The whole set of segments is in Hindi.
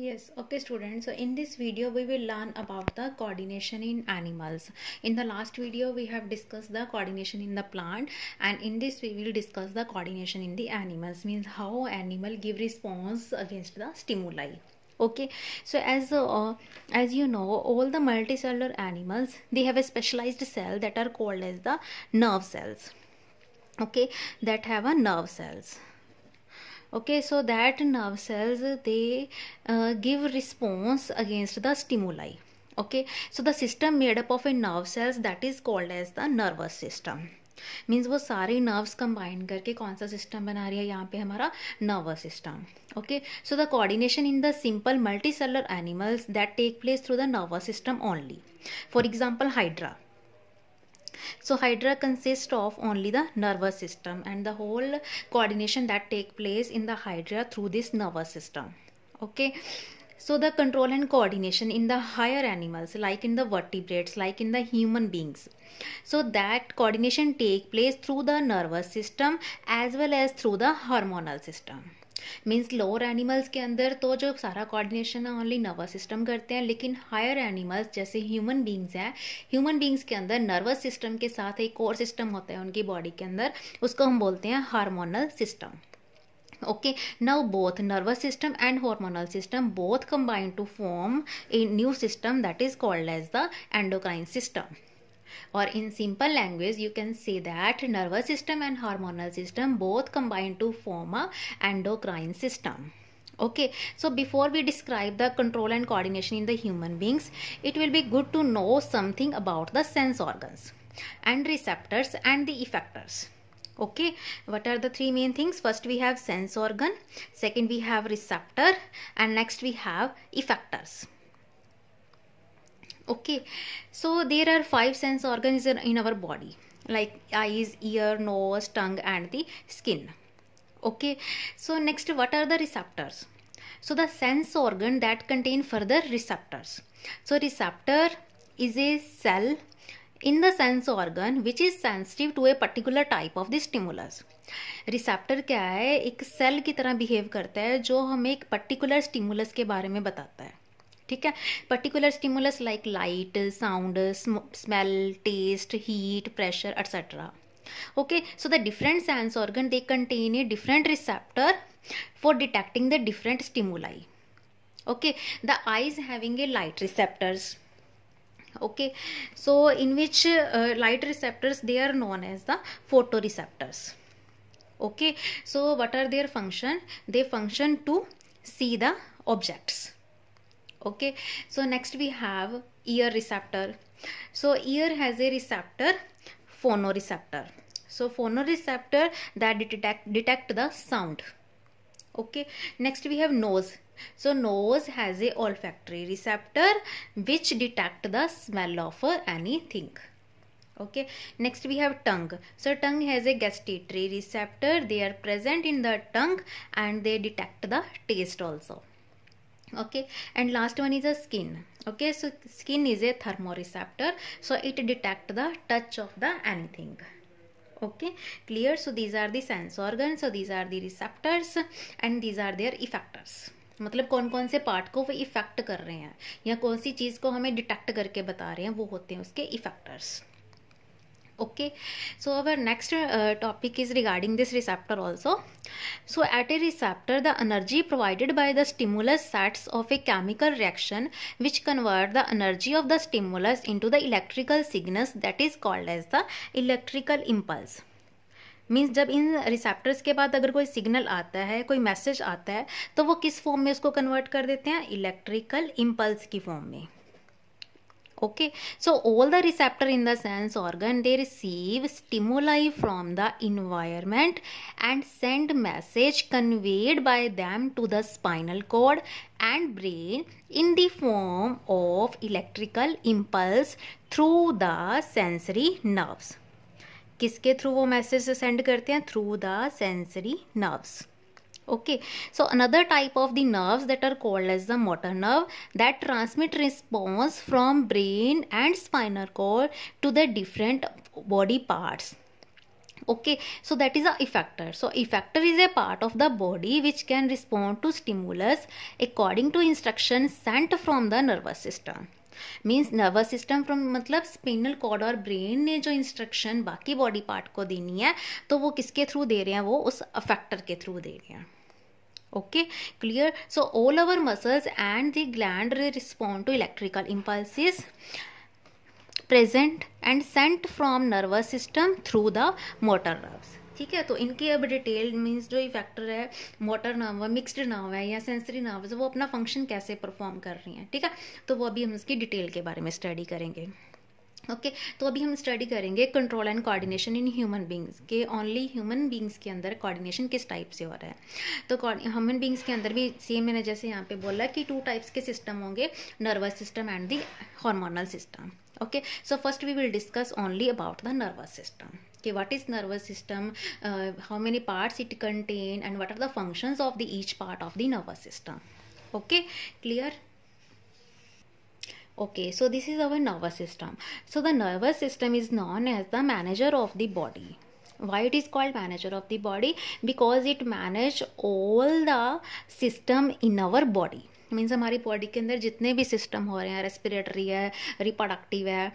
Yes, okay students. So in this video we will learn about the coordination in animals. In the last video we have discussed the coordination in the plant and in this we will discuss the coordination in the animals means how animal give response against the stimuli okay so as uh, as you know all the multicellular animals they have a specialized cell that are called as the nerve cells okay that have a nerve cells okay so that nerve cells they uh, give response against the stimuli okay so the system made up of a nerve cells that is called as the nervous system means वो सारे नर्व्स कंबाइन करके कौन सा सिस्टम बना रही है यहाँ पे हमारा nervous system okay so the coordination in the simple multi cellular animals that take place through the nervous system only for example hydra so hydra consists of only the nervous system and the whole coordination that take place in the hydra through this nervous system okay so the control and coordination in the higher animals like in the vertebrates like in the human beings so that coordination take place through the nervous system as well as through the hormonal system means lower animals के अंदर तो जो सारा कोऑर्डिनेशन है ओनली नर्वस सिस्टम करते हैं लेकिन हायर एनिमल्स जैसे ह्यूमन बींग्स हैं ह्यूमन बींग्स के अंदर नर्वस सिस्टम के साथ एक और सिस्टम होता है उनकी बॉडी के अंदर उसको हम बोलते हैं hormonal system okay now both nervous system and hormonal system both combined to form a new system that is called as the endocrine system or in simple language you can say that nervous system and hormonal system both combine to form a endocrine system okay so before we describe the control and coordination in the human beings it will be good to know something about the sense organs and receptors and the effectors okay what are the three main things first we have sense organ second we have receptor and next we have effectors okay so there are five sense organs in our body like eyes ear nose tongue and the skin okay so next what are the receptors so the sense organ that contain further receptors so receptor is a cell in the sense organ which is sensitive to a particular type of the stimulus receptor क्या है एक सेल की तरह बिहेव करता है जो हमें एक पर्टिकुलर स्टिमुलस के बारे में बताता है ठीक है particular stimulus like light sound smell taste heat pressure okay so the different sense organ they contain a different receptor for detecting the different stimuli okay the eyes having a light receptors okay so in which uh, light receptors they are known as the photoreceptors okay so what are their function they function to see the objects okay so next we have ear receptor so ear has a receptor phonoreceptor so phonoreceptor that detect detect the sound okay next we have nose so nose has a olfactory receptor which detect the smell of anything okay next we have tongue so tongue has a gustatory receptor they are present in the tongue and they detect the taste also okay and last one is the skin okay so skin is a thermoreceptor so it detect the touch of the anything okay clear so these are the sense organs so these are the receptors and these are their effectors मतलब कौन कौन से पार्ट को वो इफेक्ट कर रहे हैं या कौन सी चीज़ को हमें डिटेक्ट करके बता रहे हैं वो होते हैं उसके effectors okay so our next topic is regarding this receptor also so at a receptor the energy provided by the stimulus sets off a chemical reaction which convert the energy of the stimulus into the electrical signals that is called as the electrical impulse means जब इन रिसेप्टर्स के बाद अगर कोई सिग्नल आता है कोई मैसेज आता है तो वो किस फॉर्म में उसको कन्वर्ट कर देते हैं इलेक्ट्रिकल इम्पल्स की फॉर्म में okay so all the receptor in the sense organ they receive stimuli from the environment and send message conveyed by them to the spinal cord and brain in the form of electrical impulse through the sensory nerves किसके थ्रू वो मैसेज सेंड करते हैं through the sensory nerves okay so another type of the nerves that are called as the motor nerve that transmit response from brain and spinal cord to the different body parts okay so that is a effector so effector is a part of the body which can respond to stimulus according to instructions sent from the nervous system means nervous system from मतलब स्पिनल कॉर्ड और ब्रेन ने जो इंस्ट्रक्शन बाकी बॉडी पार्ट को देनी है तो वो किसके थ्रू दे रहे हैं वो उस अफेक्टर के थ्रू दे रहे हैं okay clear so all our muscles and the gland respond to electrical impulses present and sent from nervous system through the motor nerves ठीक है तो इनकी अब डिटेल मीन्स जो इफेक्टर है मोटर नर्व है मिक्सड नर्व है या सेंसरी नर्व है वो अपना फंक्शन कैसे परफॉर्म कर रही हैं ठीक है तो वो अभी हम इसकी डिटेल के बारे में स्टडी करेंगे ओके okay, तो अभी हम स्टडी करेंगे control and coordination in human beings के ओनली ह्यूमन बींग्स के अंदर कोऑर्डिनेशन किस टाइप से हो रहा है तो ह्यूमन बींग्स के अंदर भी सेम मैंने जैसे यहाँ पे बोला कि टू टाइप्स के सिस्टम होंगे nervous system and the hormonal system okay so first we will discuss only about the nervous system कि what is nervous system how many parts it contain and what are the functions of the each part of the nervous system okay clear Okay, so this is our nervous system. So the nervous system is known as the manager of the body. Why it is called manager of the body? Because it manage all the system in our body. मीन्स हमारी बॉडी के अंदर जितने भी सिस्टम हो रहे हैं रेस्पिरेटरी है रिप्रोडक्टिव है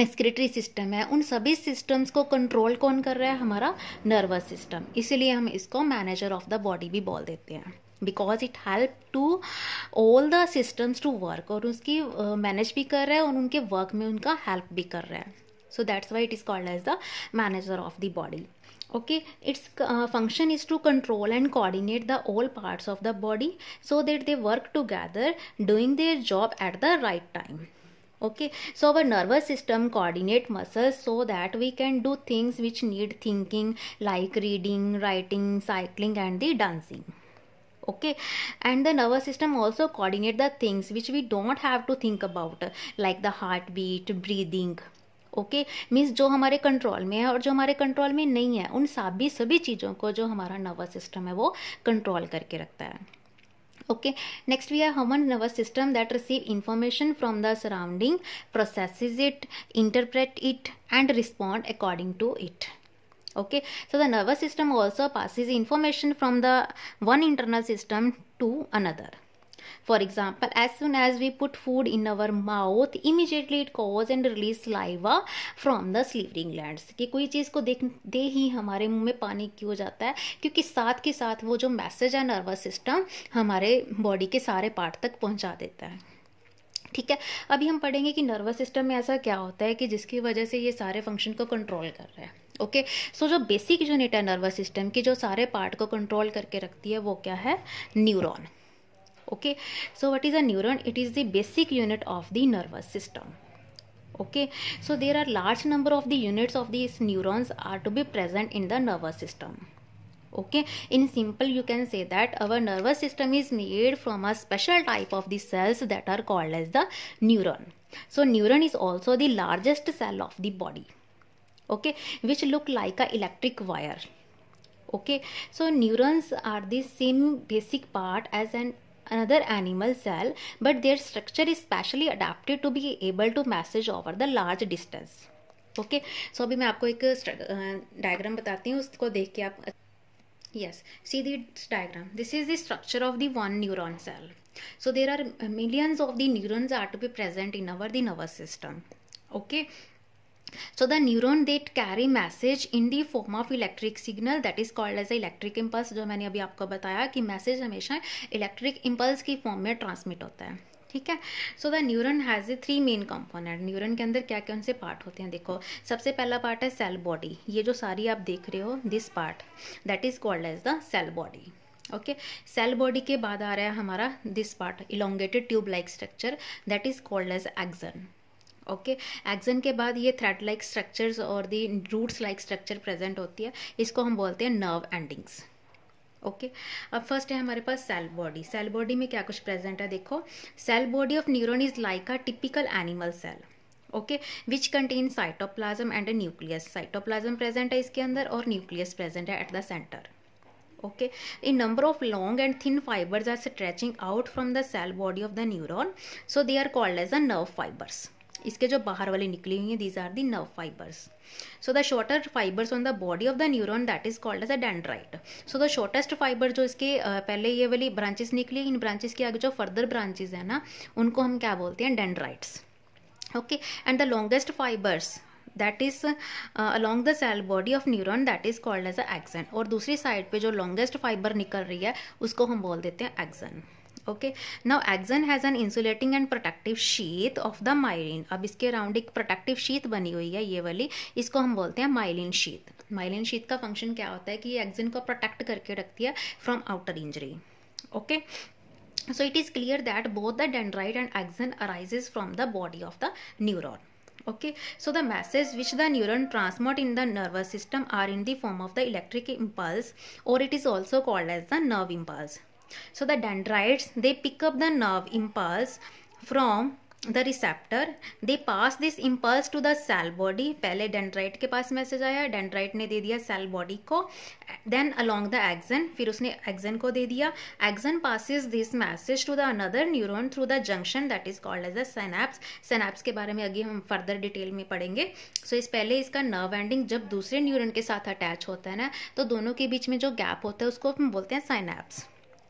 एक्सक्रेटरी सिस्टम है उन सभी सिस्टम्स को कंट्रोल कौन कर रहा है हमारा नर्वस सिस्टम इसीलिए हम इसको मैनेजर ऑफ द बॉडी भी बोल देते हैं because it help to all the systems to work और उसकी मैनेज uh, भी कर रहा है और उनके वर्क में उनका हेल्प भी कर रहा है so that's why it is called as the manager of the body okay its function is to control and coordinate the all parts of the body so that they work together doing their job at the right time okay so our nervous system coordinate muscles so that we can do things which need thinking like reading writing cycling and the dancing okay and the nervous system also coordinate the things which we don't have to think about like the heart beat breathing okay means जो हमारे कंट्रोल में है और जो हमारे कंट्रोल में नहीं है उन सभी सभी चीज़ों को जो हमारा नर्वस सिस्टम है वो कंट्रोल करके रखता है ओके नेक्स्ट वी है human nervous system that receive information from the surrounding processes it interpret it and respond according to it okay so the nervous system also passes information from the one internal system to another for example as soon as we put food in our mouth immediately it cause and release saliva from the salivary glands ki koi cheez ko dekh de hi hamare muh mein pani kyu ho jata hai kyunki sath ke sath wo jo message hai nervous system hamare body ke sare part tak pahuncha deta hai ठीक है अभी हम पढ़ेंगे कि नर्वस सिस्टम में ऐसा क्या होता है कि जिसकी वजह से ये सारे फंक्शन को कंट्रोल कर रहा है ओके सो जो बेसिक यूनिट है नर्वस सिस्टम की जो सारे पार्ट को कंट्रोल करके रखती है वो क्या है neuron okay so what is a neuron it is the basic unit of the nervous system okay so there are large number of the units of this neurons are to be present in the nervous system okay in simple you can say that our nervous system is made from a special type of the cells that are called as the neuron so neuron is also the largest cell of the body okay which look like a electric wire okay so neurons are the same basic part as an another animal cell but their structure is specially adapted to be able to message over the large distance okay सो अभी मैं आपको एक डायग्राम बताती हूँ उसको देख के आप yes see this diagram this is the structure of the one neuron cell so there are millions of the neurons are to be present in our the nervous system okay so the neuron that carry message in the form of electric signal that is called as electric impulse jo maine abhi aapko bataya ki message hamesha electric impulse ki form mein transmit hota hai ठीक है so the neuron has a three main component neuron के अंदर क्या क्या उनसे पार्ट होते हैं देखो सबसे पहला पार्ट है सेल बॉडी ये जो सारी आप देख रहे हो this part that is called as the cell body okay cell body के बाद आ रहा है हमारा this part elongated tube like structure that is called as axon okay axon के बाद ये थ्रेड लाइक स्ट्रक्चर्स और the roots like structure present होती है इसको हम बोलते हैं नर्व एंडिंग्स ओके okay? अब फर्स्ट है हमारे पास सेल बॉडी सेल बॉडी में क्या कुछ प्रेजेंट है देखो cell body of neuron is like a typical animal cell okay which contain cytoplasm and a nucleus cytoplasm present है इसके अंदर और न्यूक्लियस प्रेजेंट है at the centre okay a number of long and thin fibres are stretching out from the cell body of the neuron so they are called as a nerve fibres इसके जो बाहर वाली निकली हुई हैं these are the nerve fibres so the shorter fibres on the body of the neuron that is called as a dendrite so the shortest fibre जो इसके पहले ये वाली ब्रांचेस निकली इन ब्रांचेस के आगे जो फर्दर ब्रांचेज है ना उनको हम क्या बोलते हैं dendrites okay and the longest fibres that is along the cell body of neuron that is called as a axon और दूसरी साइड पे जो लॉन्गेस्ट फाइबर निकल रही है उसको हम बोल देते हैं axon okay now axon has an insulating and protective sheath of the myelin अब इसके अराउंड एक प्रोटेक्टिव शीत बनी हुई है ये वाली इसको हम बोलते हैं माइलिन शीत माइलिन शीत का फंक्शन क्या होता है कि ये एक्जन को प्रोटेक्ट करके रखती है from outer injury okay so it is clear that both the dendrite and axon arises from the body of the neuron okay so the message which the neuron transmit in the nervous system are in the form of the electric impulse और it is also called as the nerve impulse so the dendrites they pick up the nerve impulse from the receptor they pass this impulse to the cell body पहले डेंड्राइट के पास मैसेज आया डेंड्राइट ने दे दिया सेल बॉडी को देन अलोंग द एग्जन फिर उसने एग्जन को दे दिया axon passes this message to the another neuron through the junction that is called as the synapse synapse के बारे में अगे हम फर्दर डिटेल में पढ़ेंगे सो so, इस पहले इसका नर्व एंडिंग जब दूसरे न्यूरोन के साथ अटैच होता है ना तो दोनों के बीच में जो गैप होता है उसको हम बोलते हैं synapse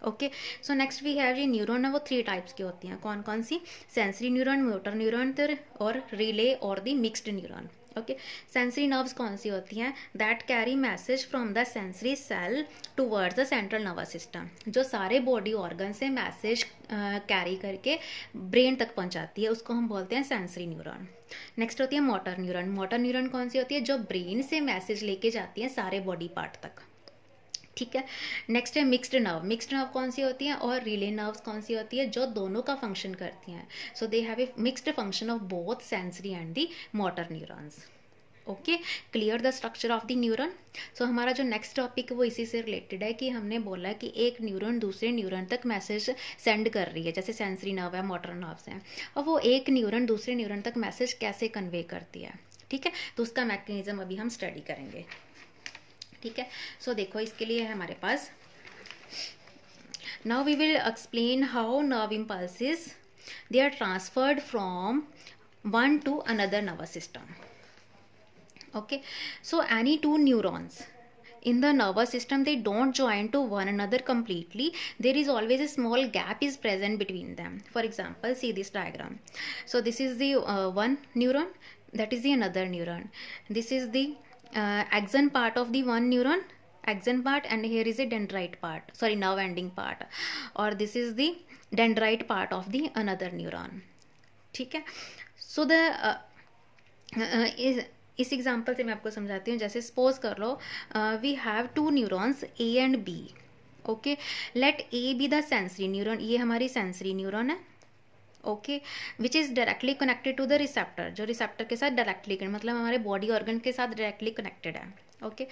okay so next we have ये न्यूरोन है वो थ्री टाइप्स की होती हैं कौन कौन सी सेंसरी न्यूरोन मोटर न्यूरोन और रिले और the mixed neuron okay sensory nerves कौन सी होती हैं that carry message from the sensory cell towards the central nervous system जो सारे बॉडी ऑर्गन से मैसेज कैरी करके ब्रेन तक पहुंचाती है उसको हम बोलते हैं सेंसरी न्यूरॉन नेक्स्ट होती है मोटर न्यूरॉन मोटर न्यूरॉन कौन सी होती है जो ब्रेन से मैसेज लेके जाती है सारे बॉडी पार्ट तक ठीक है नेक्स्ट है मिक्स्ड नर्व मिक्स्ड नर्व कौन सी होती हैं और रिले नर्व्स कौन सी होती है जो दोनों का फंक्शन करती हैं so they have a mixed function of both sensory and the motor neurons okay clear the structure of the neuron so हमारा जो नेक्स्ट टॉपिक है वो इसी से रिलेटेड है कि हमने बोला कि एक न्यूरॉन दूसरे न्यूरॉन तक मैसेज सेंड कर रही है जैसे सेंसरी नर्व है मोटर नर्व्स हैं और वो एक न्यूरॉन दूसरे न्यूरॉन तक मैसेज कैसे कन्वे करती है ठीक है तो उसका मैकेनिज्म अभी हम स्टडी करेंगे ठीक है सो so, देखो इसके लिए है हमारे पास now we will explain how nerve impulses they are transferred from one to another nervous system okay so any two neurons in the nervous system they don't join to one another completely there is always a small gap is present between them for example see this diagram so this is then neuron that is the another neuron this is the uh, axon part of the one neuron axon part and here is a dendrite part sorry nerve ending part or this is the dendrite part of the another neuron ठीक है सो द इस एग्जांपल से मैं आपको समझाती हूँ जैसे सपोज कर लो we have two neurons a and b okay let A be the sensory neuron ये हमारी सेंसरी न्यूरॉन है okay which is directly connected to the receptor जो रिसेप्टर के साथ डायरेक्टली मतलब हमारे बॉडी ऑर्गन के साथ डायरेक्टली कनेक्टेड है okay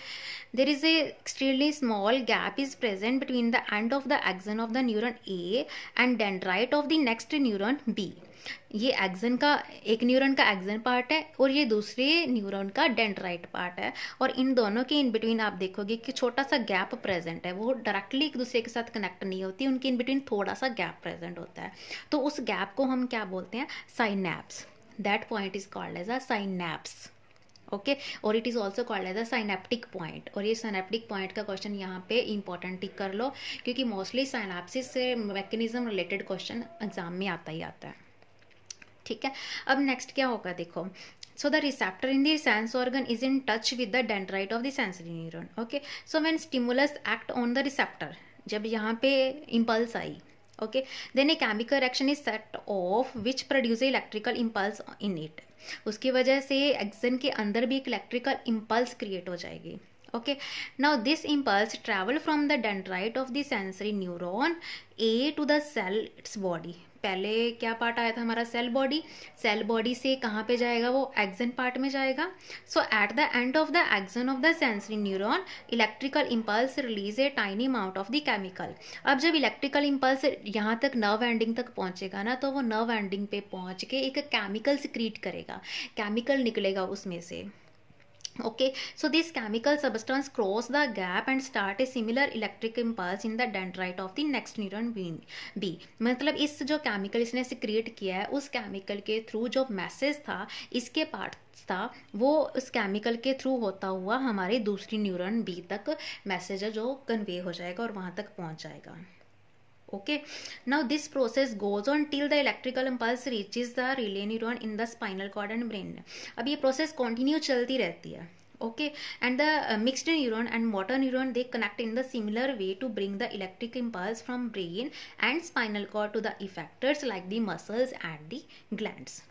there is a extremely small gap is present between the end of the axon of the neuron a and dendrite of the next neuron b ये एक्जन का एक न्यूरॉन का एक्जन पार्ट है और ये दूसरे न्यूरॉन का डेंड्राइट पार्ट है और इन दोनों के इन बिटवीन आप देखोगे कि छोटा सा गैप प्रेजेंट है वो डायरेक्टली एक दूसरे के साथ कनेक्ट नहीं होती उनके इन बिटवीन थोड़ा सा गैप प्रेजेंट होता है तो उस गैप को हम क्या बोलते हैं synapse that point is called as a synapse okay और it is also called as a synaptic point और ये साइनेप्टिक पॉइंट का क्वेश्चन यहाँ पे इंपॉर्टेंट टिक कर लो क्योंकि मोस्टली साइनापसिस से मैकेनिज्म रिलेटेड क्वेश्चन एग्जाम में आता ही आता है ठीक है अब नेक्स्ट क्या होगा देखो so the receptor in the sense organ is in touch with the dendrite of the sensory neuron okay so when stimulus act on the receptor जब यहाँ पे इम्पल्स आई okay then a chemical reaction is set off which produce electrical impulse in it उसकी वजह से एक्सन के अंदर भी एक इलेक्ट्रिकल इम्पल्स क्रिएट हो जाएगी okay now this impulse travel from the dendrite of the sensory neuron A to the cell its body पहले क्या पार्ट आया था हमारा सेल बॉडी सेल बॉडी से कहाँ पे जाएगा वो एक्जन पार्ट में जाएगा so at the end of the axon of the sensory neuron electrical impulse release a tiny amount of the chemical अब जब इलेक्ट्रिकल इम्पल्स यहाँ तक नर्व एंडिंग तक पहुँचेगा ना तो वो नर्व एंडिंग पे पहुँच के एक केमिकल सिक्रीट करेगा केमिकल निकलेगा उसमें से okay so this chemical substance cross the gap and start a similar electric impulse in the dendrite of the next neuron being b मतलब इस जो केमिकल इसने सिक्रिएट किया है उस केमिकल के थ्रू जो मैसेज था इसके पार्ट था वो उस केमिकल के थ्रू होता हुआ हमारे दूसरी न्यूरॉन बी तक मैसेज जो कन्वे हो जाएगा और वहाँ तक पहुँच जाएगा okay now this process goes on till the electrical impulse reaches the relay neuron in the spinal cord and brain अब ये process continue चलती रहती है okay and the uh, mixed neuron and motor neuron they connect in the similar way to bring the electric impulse from brain and spinal cord to the effectors like the muscles and the glands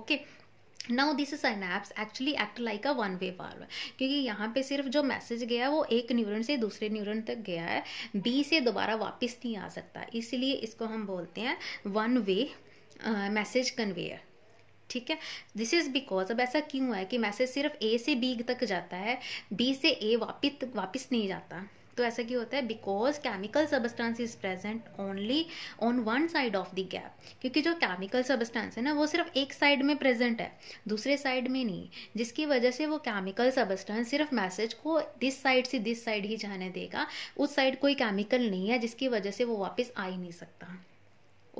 okay now this synapse actually act like a one way valve क्योंकि यहाँ पे सिर्फ जो मैसेज गया वो एक न्यूरन से दूसरे न्यूरन तक गया है बी से दोबारा वापस नहीं आ सकता इसलिए इसको हम बोलते हैं वन वे मैसेज कन्वेयर ठीक है दिस इज़ बिकॉज अब ऐसा क्यों है कि मैसेज सिर्फ ए से बी तक जाता है बी से ए वापिस वापस नहीं जाता तो ऐसा क्यों होता है because chemical substance is present only on one side of the gap क्योंकि जो केमिकल सबस्टांस है ना वो सिर्फ एक साइड में प्रेजेंट है दूसरे साइड में नहीं जिसकी वजह से वो केमिकल सबस्टांस सिर्फ मैसेज को दिस साइड से दिस साइड ही जाने देगा उस साइड कोई केमिकल नहीं है जिसकी वजह से वो वापस आ ही नहीं सकता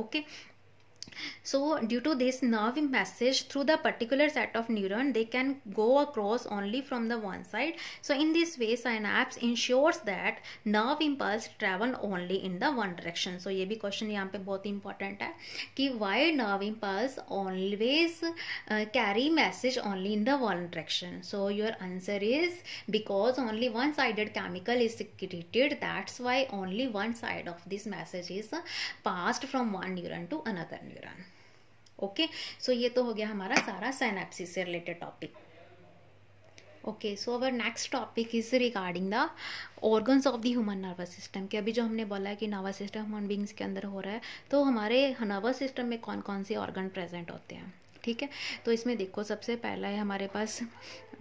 okay okay? so due to this nerve message through the particular set of neuron they can go across only from the one side so in this way synapse ensures that nerve impulse travel only in the one direction so ये भी question यहाँ पे बहुत important है कि why nerve impulse always uh, carry message only in the one direction so your answer is because only one sided chemical is secreted that's why only one side of this message is passed from one neuron to another neuron neuron okay so ये तो हो गया हमारा सारा साइनेप्सिस से related topic okay so our next topic is regarding the organs of the human nervous system के अभी जो हमने बोला है कि नर्वस सिस्टम ह्यूमन बींग्स के अंदर हो रहा है तो हमारे नर्वस सिस्टम में कौन कौन से ऑर्गन प्रेजेंट होते हैं ठीक है तो इसमें देखो सबसे पहला है हमारे पास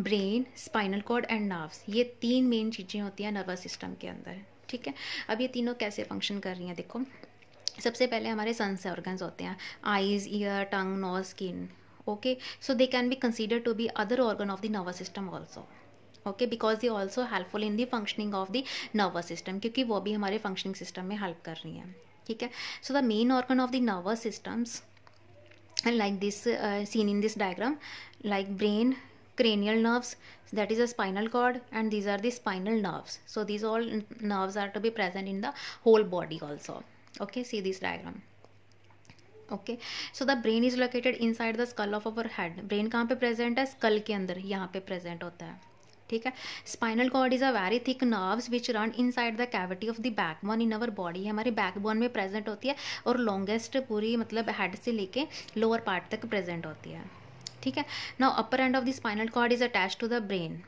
brain spinal cord and nerves ये तीन मेन चीज़ें होती हैं नर्वस सिस्टम के अंदर ठीक है अब ये तीनों कैसे फंक्शन कर रही हैं देखो सबसे पहले हमारे सन्स ऑर्गन्स होते हैं eyes ear tongue nose skin okay so they can be consider to be other organ of the nervous system also okay because they also helpful in the functioning of the nervous system क्योंकि वो भी हमारे फंक्शनिंग सिस्टम में हेल्प कर रही हैं ठीक है so the main organ of the nervous systems like this seen in this diagram like brain cranial nerves that is a spinal cord and these are the spinal nerves so these all nerves are to be present in the whole body also okay see this diagram okay so the brain is located side the skull of our head brain कहाँ पे प्रेजेंट है स्कल के अंदर यहाँ पे प्रेजेंट होता है ठीक है spinal cord is a very thick nerves which run inside the cavity of the backbone in our body हमारे बैकबोन में प्रेजेंट होती है और लॉन्गेस्ट पूरी मतलब हेड से लेके लोअर पार्ट तक प्रेजेंट होती है ठीक है ना upper end of the spinal cord is attach to the brain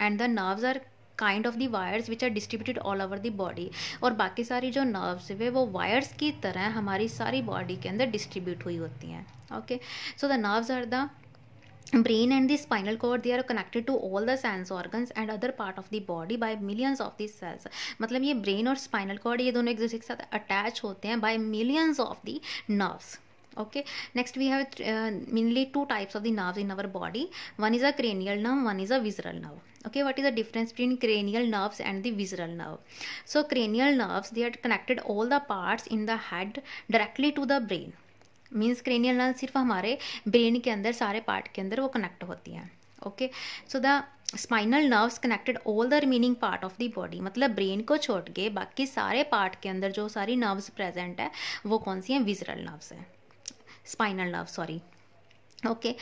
and the nerves are kind of the wires which are distributed all over the body और बाकी सारी जो नर्व्स वे वो वायर्स की तरह हमारी सारी बॉडी के अंदर डिस्ट्रीब्यूट हुई होती हैं okay so the nerves are the brain and the spinal cord they are connected to all the sense organs and other part of the body by millions of the cells मतलब ये ब्रेन और स्पाइनल कोड ये दोनों एक दूसरे के साथ अटैच होते हैं by millions of the nerves okay next we have uh, mainly two types of the nerves in our body one is a cranial nerve one is a visceral nerve okay what is the difference between cranial nerves and the visceral nerve so cranial nerves they are connected all the parts in the head directly to the brain means cranial nerve सिर्फ हमारे ब्रेन के अंदर सारे पार्ट के अंदर वो कनेक्ट होती हैं okay so the spinal nerves connected all the remaining part of the body मतलब ब्रेन को छोड़ के बाकी सारे पार्ट के अंदर जो सारी नर्व्स प्रेजेंट है वो कौन सी हैं विजरल नर्व्स हैं spinal nerve sorry okay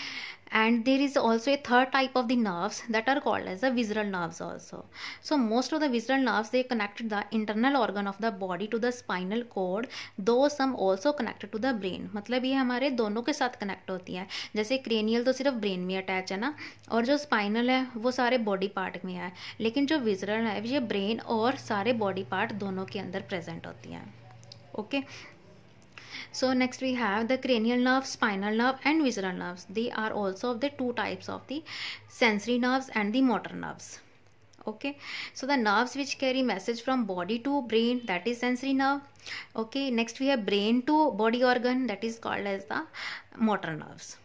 and there is also a third type of the nerves that are called as the visceral nerves also so most of the visceral nerves they connect the internal organ of the body to the spinal cord though some also connected to the brain matlab ye hamare dono ke sath connect hoti hai jaise cranial to sirf brain mein attach hai na aur jo spinal hai wo sare body part mein hai lekin jo visceral hai ye brain aur sare body part dono ke andar present hoti hai okay? So next we have the cranial nerve, spinal nerve and visceral nerves. They are also of the two types of the sensory nerves and the motor nerves. Okay, so the nerves which carry message from body to brain that is sensory nerve. Okay, next we have brain to body organ that is called as the motor nerves.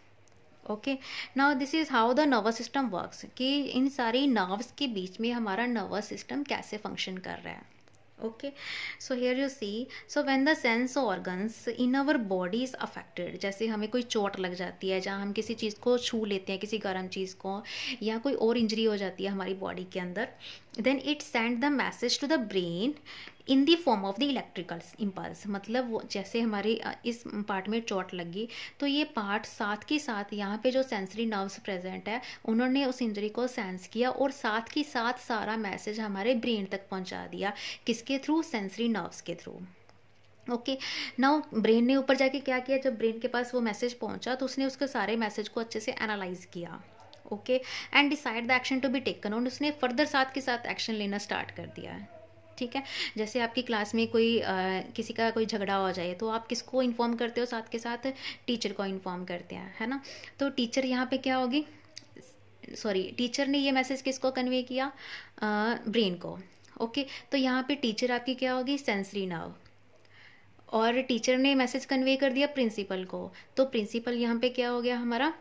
Okay now this is how the nervous system works कि इन सारी नर्व्स के बीच में हमारा नर्वस सिस्टम कैसे फंक्शन कर रहा है okay so here you see so when the sense organs in our body is affected जैसे हमें कोई चोट लग जाती है जहाँ हम किसी चीज़ को छू लेते हैं किसी गर्म चीज़ को या कोई और इंजरी हो जाती है हमारी बॉडी के अंदर then it send the message to the brain in the form of the electrical impulse मतलब वो जैसे हमारे इस पार्ट में चोट लगी तो ये पार्ट साथ के साथ यहाँ पे जो सेंसरी नर्व्स प्रेजेंट है उन्होंने उस इंजरी को सेंस किया और साथ के साथ सारा मैसेज हमारे ब्रेन तक पहुँचा दिया किसके थ्रू सेंसरी नर्व्स के थ्रू ओके नाउ ब्रेन ने ऊपर जाके क्या किया जब ब्रेन के पास वो मैसेज पहुंचा तो उसने उसके सारे मैसेज को अच्छे से एनालाइज किया okay and decide the action to be taken और उसने फर्दर साथ के साथ एक्शन लेना स्टार्ट कर दिया है ठीक है जैसे आपकी क्लास में कोई आ, किसी का कोई झगड़ा हो जाए तो आप किसको इन्फॉर्म करते हो साथ के साथ टीचर को इन्फॉर्म करते हैं है ना तो टीचर यहाँ पे क्या होगी सॉरी टीचर ने ये मैसेज किसको कन्वे किया ब्रेन को ओके तो यहाँ पे टीचर आपकी क्या होगी सेंसरी नाव और टीचर ने मैसेज कन्वे कर दिया प्रिंसिपल को तो प्रिंसिपल यहाँ पे क्या हो गया हमारा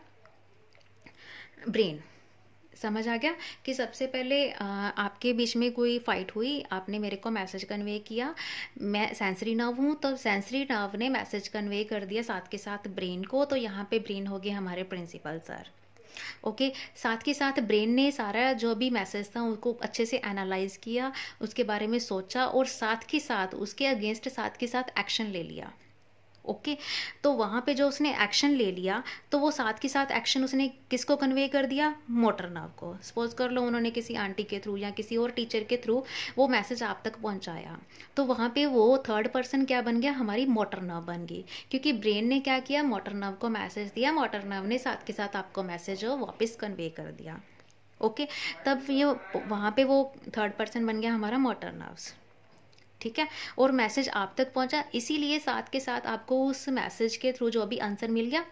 ब्रेन समझ आ गया कि सबसे पहले आपके बीच में कोई फाइट हुई आपने मेरे को मैसेज कन्वे किया मैं सेंसरी नर्व हूँ तो सेंसरी नर्व ने मैसेज कन्वे कर दिया साथ के साथ ब्रेन को तो यहाँ पे ब्रेन हो गए हमारे प्रिंसिपल सर ओके okay, साथ के साथ ब्रेन ने सारा जो भी मैसेज था उसको अच्छे से एनालाइज किया उसके बारे में सोचा और साथ के साथ उसके अगेंस्ट साथ के साथ एक्शन ले लिया ओके तो वहाँ पे जो उसने एक्शन ले लिया तो वो साथ के साथ एक्शन उसने किसको कन्वे कर दिया मोटर नाव को सपोज कर लो उन्होंने किसी आंटी के थ्रू या किसी और टीचर के थ्रू वो मैसेज आप तक पहुँचाया तो वहाँ पे वो थर्ड पर्सन क्या बन गया हमारी मोटर नाव बन गई क्योंकि ब्रेन ने क्या किया मोटर नाव को मैसेज दिया मोटर नाव ने साथ के साथ आपको मैसेज वापस कन्वे कर दिया ओके okay? तब ये वहाँ पे वो थर्ड पर्सन बन गया हमारा मोटर नर्व्स ठीक है और मैसेज आप तक पहुंचा इसीलिए साथ के साथ आपको उस मैसेज के थ्रू जो अभी आंसर मिल गया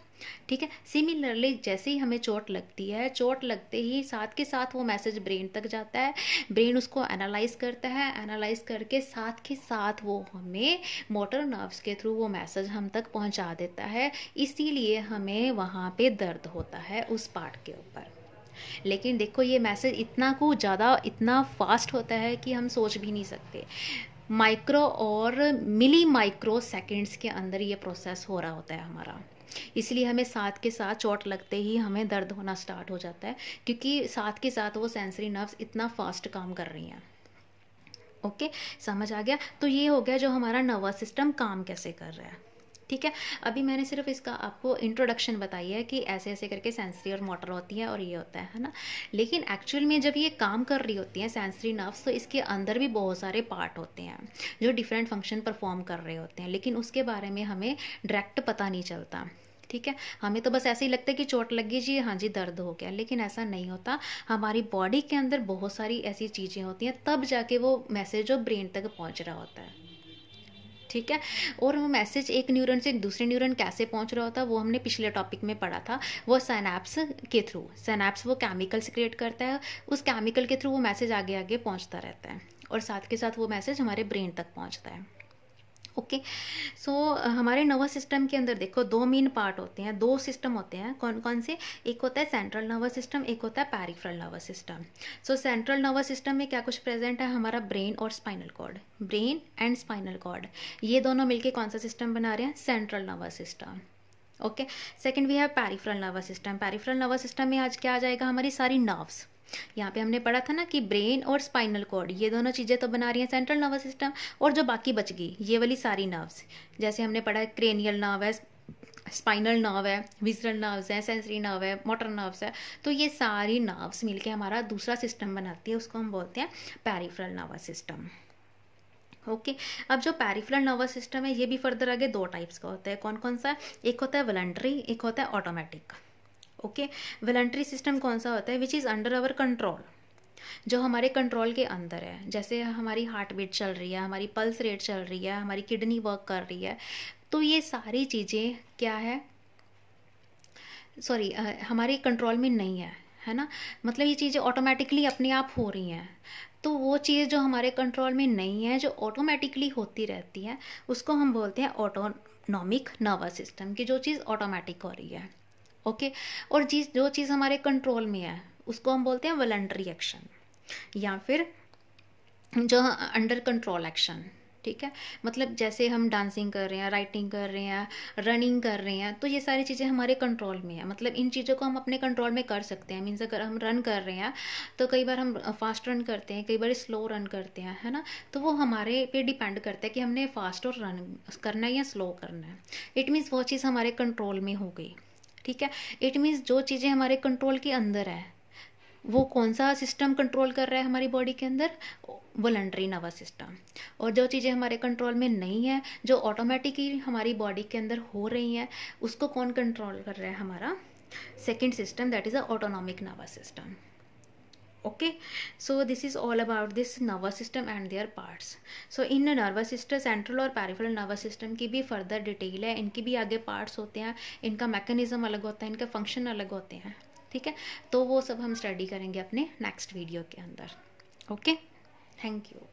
ठीक है सिमिलरली जैसे ही हमें चोट लगती है चोट लगते ही साथ के साथ वो मैसेज ब्रेन तक जाता है ब्रेन उसको एनालाइज करता है एनालाइज करके साथ के साथ वो हमें मोटर नर्व्स के थ्रू वो मैसेज हम तक पहुंचा देता है इसीलिए हमें वहाँ पे दर्द होता है उस पार्ट के ऊपर लेकिन देखो ये मैसेज इतना को ज़्यादा इतना फास्ट होता है कि हम सोच भी नहीं सकते माइक्रो और मिली माइक्रो सेकेंड्स के अंदर ये प्रोसेस हो रहा होता है हमारा इसलिए हमें साथ के साथ चोट लगते ही हमें दर्द होना स्टार्ट हो जाता है क्योंकि साथ के साथ वो सेंसरी नर्व्स इतना फास्ट काम कर रही हैं ओके समझ आ गया तो ये हो गया जो हमारा नर्वस सिस्टम काम कैसे कर रहा है ठीक है अभी मैंने सिर्फ इसका आपको इंट्रोडक्शन बताई है कि ऐसे ऐसे करके सेंसरी और मोटर होती है और ये होता है है ना लेकिन एक्चुअल में जब ये काम कर रही होती हैं सेंसरी नर्व्स तो इसके अंदर भी बहुत सारे पार्ट होते हैं जो डिफरेंट फंक्शन परफॉर्म कर रहे होते हैं लेकिन उसके बारे में हमें डायरेक्ट पता नहीं चलता ठीक है हमें तो बस ऐसे ही लगता है कि चोट लगी जी हाँ जी दर्द हो गया लेकिन ऐसा नहीं होता हमारी बॉडी के अंदर बहुत सारी ऐसी चीज़ें होती हैं तब जाके वो मैसेज जो ब्रेन तक पहुंच रहा होता है ठीक है और वो मैसेज एक न्यूरॉन से दूसरे न्यूरॉन कैसे पहुंच रहा होता है वो हमने पिछले टॉपिक में पढ़ा था वो सैनैप्स के थ्रू सैनैप्स वो केमिकल्स क्रिएट करता है उस केमिकल के थ्रू वो मैसेज आगे आगे पहुँचता रहता है और साथ के साथ वो मैसेज हमारे ब्रेन तक पहुँचता है ओके सो uh, हमारे नर्वस सिस्टम के अंदर देखो दो मेन पार्ट होते हैं दो सिस्टम होते हैं कौन कौन से एक होता है सेंट्रल नर्वस सिस्टम एक होता है peripheral nervous system so central nervous system में क्या कुछ प्रेजेंट है हमारा ब्रेन और spinal cord brain and spinal cord ये दोनों मिलकर कौन सा सिस्टम बना रहे हैं central nervous system okay second we have peripheral nervous system peripheral nervous system में आज क्या आ जाएगा हमारी सारी नर्व्स यहाँ पे हमने पढ़ा था ना कि ब्रेन और स्पाइनल कॉर्ड ये दोनों चीज़ें तो बना रही हैं सेंट्रल नर्वस सिस्टम और जो बाकी बच गई ये वाली सारी नर्व्स जैसे हमने पढ़ा है क्रेनियल नर्व है स्पाइनल नर्व है विजरल नर्व्स है सेंसरी नर्व है मोटर नर्व्स है तो ये सारी नर्व्स मिलके हमारा दूसरा सिस्टम बनाती है उसको हम बोलते हैं peripheral nervous system okay okay. अब जो पैरिफ्रल नर्वस सिस्टम है ये भी फर्दर आगे दो टाइप्स का होता है कौन कौन सा एक होता है वॉलंटरी एक होता है ऑटोमेटिक ओके वॉलंट्री सिस्टम कौन सा होता है which is under our control जो हमारे कंट्रोल के अंदर है जैसे हमारी हार्ट बीट चल रही है हमारी पल्स रेट चल रही है हमारी किडनी वर्क कर रही है तो ये सारी चीज़ें क्या है सॉरी हमारे कंट्रोल में नहीं है है ना मतलब ये चीज़ें ऑटोमेटिकली अपने आप हो रही हैं तो वो चीज़ जो हमारे कंट्रोल में नहीं है जो ऑटोमेटिकली होती रहती है उसको हम बोलते हैं ऑटोनॉमिक नर्वस सिस्टम की जो चीज़ ऑटोमेटिक हो रही है ओके और जिस जो चीज़ हमारे कंट्रोल में है उसको हम बोलते हैं वलेंट्री एक्शन या फिर जो अंडर कंट्रोल एक्शन ठीक है मतलब जैसे हम डांसिंग कर रहे हैं राइटिंग कर रहे हैं रनिंग कर रहे हैं तो ये सारी चीज़ें हमारे कंट्रोल में है मतलब इन चीज़ों को हम अपने कंट्रोल में कर सकते हैं मीन्स अगर हम रन कर रहे हैं तो कई बार हम फास्ट रन करते हैं कई बार स्लो रन करते हैं है ना तो वो हमारे पे डिपेंड करता है कि हमने फास्ट और रन करना है या स्लो करना है इट मीन्स वो चीज़ हमारे कंट्रोल में हो गई ठीक है इट मीन्स जो चीज़ें हमारे कंट्रोल के अंदर है वो कौन सा सिस्टम कंट्रोल कर रहा है हमारी बॉडी के अंदर वॉलंट्री नर्वस सिस्टम और जो चीज़ें हमारे कंट्रोल में नहीं है जो ऑटोमेटिकली हमारी बॉडी के अंदर हो रही हैं उसको कौन कंट्रोल कर रहा है हमारा second system that is a autonomic nervous system okay so this is all about this nervous system and their parts so in nervous system central और peripheral nervous system की भी further detail है इनकी भी आगे parts होते हैं इनका mechanism अलग होता है इनका function अलग होते हैं ठीक है तो वो सब हम स्टडी करेंगे अपने नेक्स्ट वीडियो के अंदर ओके थैंक यू